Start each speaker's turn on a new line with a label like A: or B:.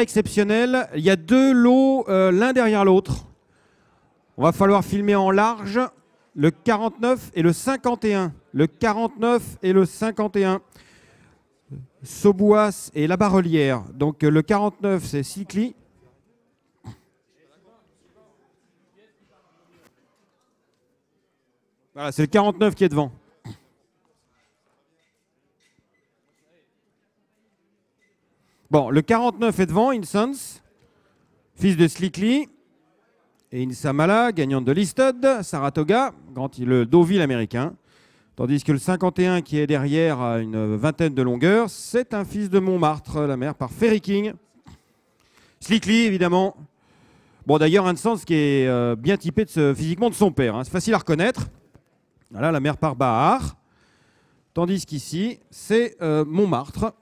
A: exceptionnel. Il y a deux lots euh, l'un derrière l'autre. On va falloir filmer en large le 49 et le 51. Le 49 et le 51. Sobouas et la Barrelière. Donc euh, le 49, c'est Cycli. c'est le 49 qui est devant. Bon, le 49 est devant, Insons, fils de Slickly, Et Insamala, gagnante de l'Istud, Saratoga, le Deauville américain. Tandis que le 51 qui est derrière à une vingtaine de longueurs, c'est un fils de Montmartre, la mère par Ferry King. Slickly évidemment. Bon, d'ailleurs, un qui est euh, bien typé physiquement de son père. Hein. C'est facile à reconnaître. Voilà, la mère par Bahar. Tandis qu'ici, c'est euh, Montmartre.